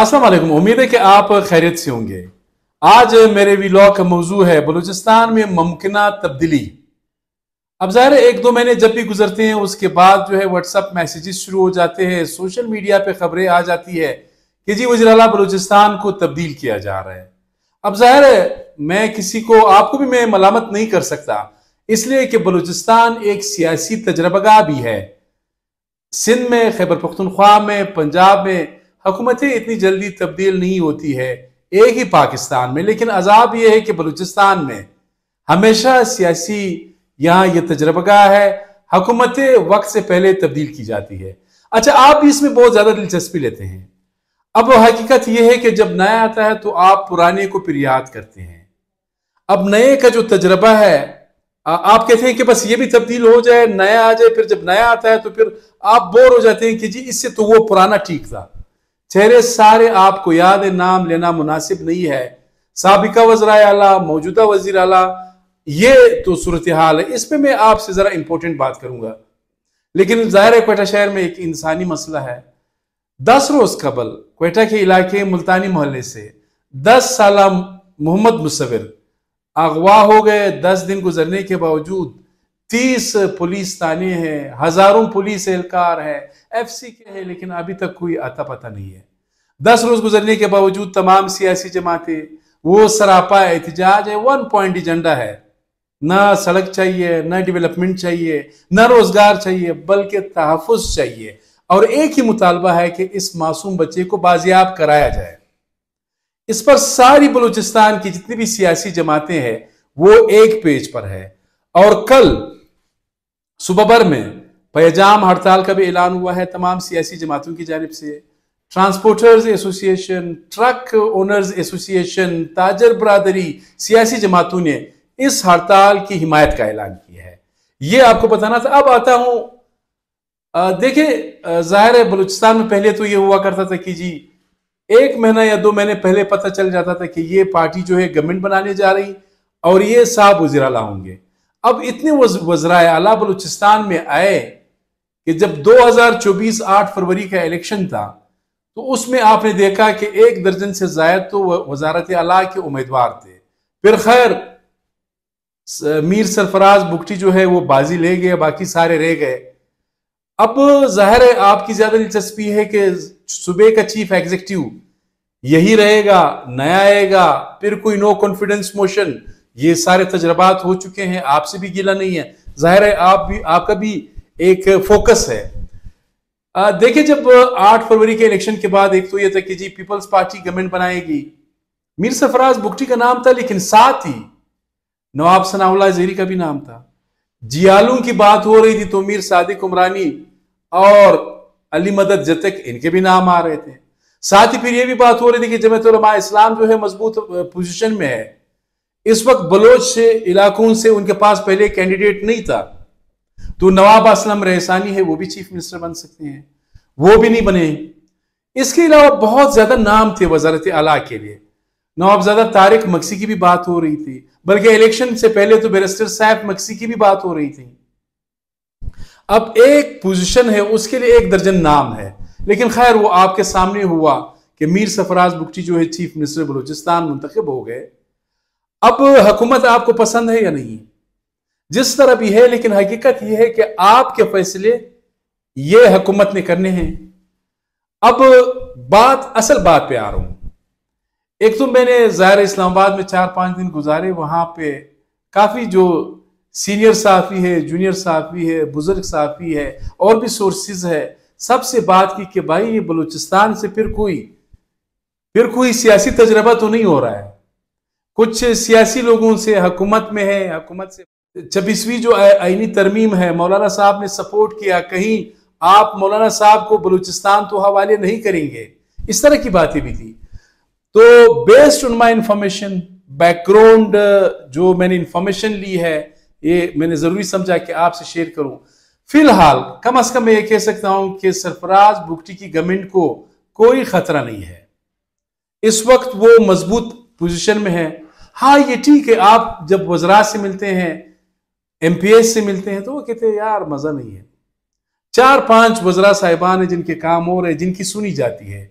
السلام علیکم امید ہے کہ آپ خیریت سے ہوں گے آج میرے ویلو کا موضوع ہے بلوچستان میں ممکنہ تبدیلی اب ظاہر ہے ایک دو مہینے جب بھی گزرتے ہیں اس کے بعد جو ہے واٹس اپ میسیجز شروع ہو جاتے ہیں سوشل میڈیا پہ خبریں آ جاتی ہے کہ جی اعلیٰ بلوچستان کو تبدیل کیا جا رہا ہے اب ظاہر ہے میں کسی کو آپ کو بھی میں ملامت نہیں کر سکتا اس لیے کہ بلوچستان ایک سیاسی تجربہ گاہ بھی ہے سندھ میں خیبر پختونخوا میں پنجاب میں حکومتیں اتنی جلدی تبدیل نہیں ہوتی ہے ایک ہی پاکستان میں لیکن عذاب یہ ہے کہ بلوچستان میں ہمیشہ سیاسی یہاں یہ تجربہ گاہ ہے حکومتیں وقت سے پہلے تبدیل کی جاتی ہے اچھا آپ بھی اس میں بہت زیادہ دلچسپی لیتے ہیں اب وہ حقیقت یہ ہے کہ جب نیا آتا ہے تو آپ پرانے کو پھر یاد کرتے ہیں اب نئے کا جو تجربہ ہے آپ کہتے ہیں کہ بس یہ بھی تبدیل ہو جائے نیا آ جائے پھر جب نیا آتا ہے تو پھر آپ بور ہو جاتے ہیں کہ جی اس سے تو وہ پرانا ٹھیک تھا چہرے سارے آپ کو یاد نام لینا مناسب نہیں ہے سابقہ وزرائے اعلیٰ موجودہ وزیر اعلیٰ یہ تو صورتحال ہے اس میں آپ سے ذرا امپورٹنٹ بات کروں گا لیکن ظاہر ہے کوئٹہ شہر میں ایک انسانی مسئلہ ہے دس روز قبل کوئٹہ کے علاقے ملتانی محلے سے دس سالہ محمد مصور اغوا ہو گئے دس دن گزرنے کے باوجود تیس پولیس تانے ہیں ہزاروں پولیس اہلکار ہیں ایف سی کے ہیں لیکن ابھی تک کوئی آتا پتہ نہیں ہے دس روز گزرنے کے باوجود تمام سیاسی جماعتیں وہ سراپا احتجاج ہے ون پوائنٹ ایجنڈا ہے نہ سڑک چاہیے نہ ڈیولپمنٹ چاہیے نہ روزگار چاہیے بلکہ تحفظ چاہیے اور ایک ہی مطالبہ ہے کہ اس معصوم بچے کو بازیاب کرایا جائے اس پر ساری بلوچستان کی جتنی بھی سیاسی جماعتیں ہیں وہ ایک پیج پر ہے اور کل صبح بھر میں پیجام ہڑتال کا بھی اعلان ہوا ہے تمام سیاسی جماعتوں کی جانب سے transporters association truck owners association تاجر برادری سیاسی جماعتوں نے اس ہڑتال کی حمایت کا اعلان کیا ہے یہ آپ کو بتانا تھا اب آتا ہوں دیکھیں ظاہر ہے بلوچستان میں پہلے تو یہ ہوا کرتا تھا کہ جی ایک مہینہ یا دو مہینے پہلے پتہ چل جاتا تھا کہ یہ پارٹی جو ہے گورنمنٹ بنانے جا رہی اور یہ صاحب ازرا ہوں گے اب اتنے وزرائے اعلیٰ بلوچستان میں آئے کہ جب دو ہزار چوبیس آٹھ فروری کا الیکشن تھا تو اس میں آپ نے دیکھا کہ ایک درجن سے زائد تو وزارت کے امیدوار تھے پھر خیر میر سرفراز بکٹی جو ہے وہ بازی لے گئے باقی سارے رہ گئے اب ظاہر ہے آپ کی زیادہ دلچسپی ہے کہ صوبے کا چیف ایگزیکٹو یہی رہے گا نیا آئے گا پھر کوئی نو کانفیڈنس موشن یہ سارے تجربات ہو چکے ہیں آپ سے بھی گلہ نہیں ہے ظاہر ہے آپ بھی آپ کا بھی ایک فوکس ہے دیکھیں جب آٹھ فروری کے الیکشن کے بعد ایک تو یہ تھا کہ جی پیپلز پارٹی گورنمنٹ بنائے گی میر سفراز بکٹی کا نام تھا لیکن ساتھ ہی نواب ثناء اللہ زہری کا بھی نام تھا جیالوں کی بات ہو رہی تھی تو میر صادق عمرانی اور علی مدد جتک ان کے بھی نام آ رہے تھے ساتھ ہی پھر یہ بھی بات ہو رہی تھی کہ جمعیت علماء اسلام جو ہے مضبوط پوزیشن میں ہے اس وقت بلوچ سے علاقوں سے ان کے پاس پہلے کینڈیڈیٹ نہیں تھا تو نواب اسلم رہسانی ہے وہ بھی چیف منسٹر بن سکتے ہیں وہ بھی نہیں بنے اس کے علاوہ بہت زیادہ نام تھے وزارت علا کے لیے نواب زیادہ طارق مکسی کی بھی بات ہو رہی تھی بلکہ الیکشن سے پہلے تو بیرسٹر صاحب مکسی کی بھی بات ہو رہی تھی اب ایک پوزیشن ہے اس کے لیے ایک درجن نام ہے لیکن خیر وہ آپ کے سامنے ہوا کہ میر سفراز بکٹی جو ہے چیف منسٹر بلوچستان منتخب ہو گئے اب حکومت آپ کو پسند ہے یا نہیں جس طرح بھی ہے لیکن حقیقت یہ ہے کہ آپ کے فیصلے یہ حکومت نے کرنے ہیں اب بات اصل بات پہ آ رہا ہوں ایک تو میں نے ظاہر اسلام آباد میں چار پانچ دن گزارے وہاں پہ کافی جو سینئر صحافی ہے جونیئر صحافی ہے بزرگ صحافی ہے اور بھی سورسز ہے سب سے بات کی کہ بھائی یہ بلوچستان سے پھر کوئی پھر کوئی سیاسی تجربہ تو نہیں ہو رہا ہے کچھ سیاسی لوگوں سے حکومت میں ہے حکومت سے چھبیسویں جو آئینی ترمیم ہے مولانا صاحب نے سپورٹ کیا کہیں آپ مولانا صاحب کو بلوچستان تو حوالے نہیں کریں گے اس طرح کی باتیں بھی تھی تو best my information background جو میں نے انفارمیشن لی ہے یہ میں نے ضروری سمجھا کہ آپ سے شیئر کروں فی الحال کم از کم میں یہ کہہ سکتا ہوں کہ سرفراز بکٹی کی گورنمنٹ کو کوئی خطرہ نہیں ہے اس وقت وہ مضبوط پوزیشن میں ہے ہاں یہ ٹھیک ہے آپ جب وزراء سے ملتے ہیں ایم پی ایس سے ملتے ہیں تو وہ کہتے ہیں یار مزہ نہیں ہے چار پانچ وزراء صاحبان ہیں جن کے کام ہو ہیں جن کی سنی جاتی ہے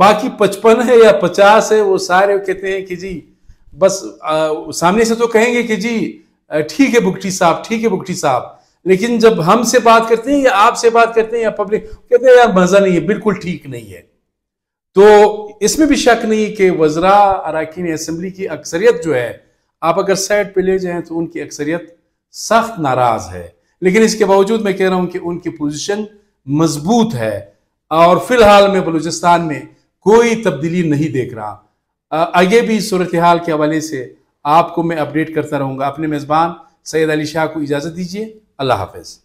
باقی پچپن ہے یا پچاس ہے وہ سارے کہتے ہیں کہ جی بس سامنے سے تو کہیں گے کہ جی ٹھیک ہے بکٹی صاحب ٹھیک ہے بگٹی صاحب لیکن جب ہم سے بات کرتے ہیں یا آپ سے بات کرتے ہیں یا پبلک کہتے ہیں یار مزہ نہیں ہے بالکل ٹھیک نہیں ہے تو اس میں بھی شک نہیں کہ وزراء اراکین اسمبلی کی اکثریت جو ہے آپ اگر سیٹ پہ لے جائیں تو ان کی اکثریت سخت ناراض ہے لیکن اس کے باوجود میں کہہ رہا ہوں کہ ان کی پوزیشن مضبوط ہے اور فی الحال میں بلوچستان میں کوئی تبدیلی نہیں دیکھ رہا آگے بھی صورتحال کے حوالے سے آپ کو میں اپڈیٹ کرتا رہوں گا اپنے میزبان سید علی شاہ کو اجازت دیجیے اللہ حافظ